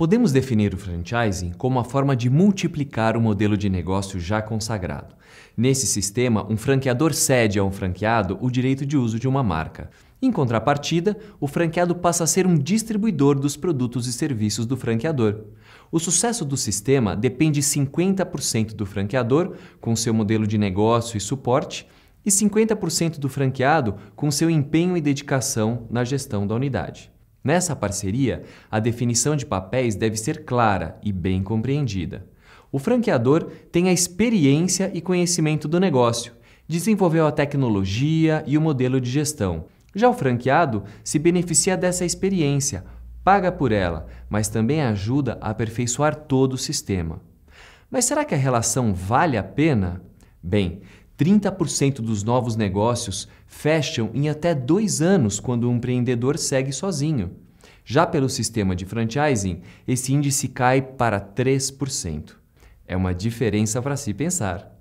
Podemos definir o franchising como a forma de multiplicar o modelo de negócio já consagrado. Nesse sistema, um franqueador cede a um franqueado o direito de uso de uma marca. Em contrapartida, o franqueado passa a ser um distribuidor dos produtos e serviços do franqueador. O sucesso do sistema depende 50% do franqueador, com seu modelo de negócio e suporte, e 50% do franqueado, com seu empenho e dedicação na gestão da unidade. Nessa parceria, a definição de papéis deve ser clara e bem compreendida. O franqueador tem a experiência e conhecimento do negócio, desenvolveu a tecnologia e o modelo de gestão. Já o franqueado se beneficia dessa experiência, paga por ela, mas também ajuda a aperfeiçoar todo o sistema. Mas será que a relação vale a pena? Bem, 30% dos novos negócios fecham em até dois anos quando o empreendedor segue sozinho. Já pelo sistema de franchising, esse índice cai para 3%. É uma diferença para se pensar.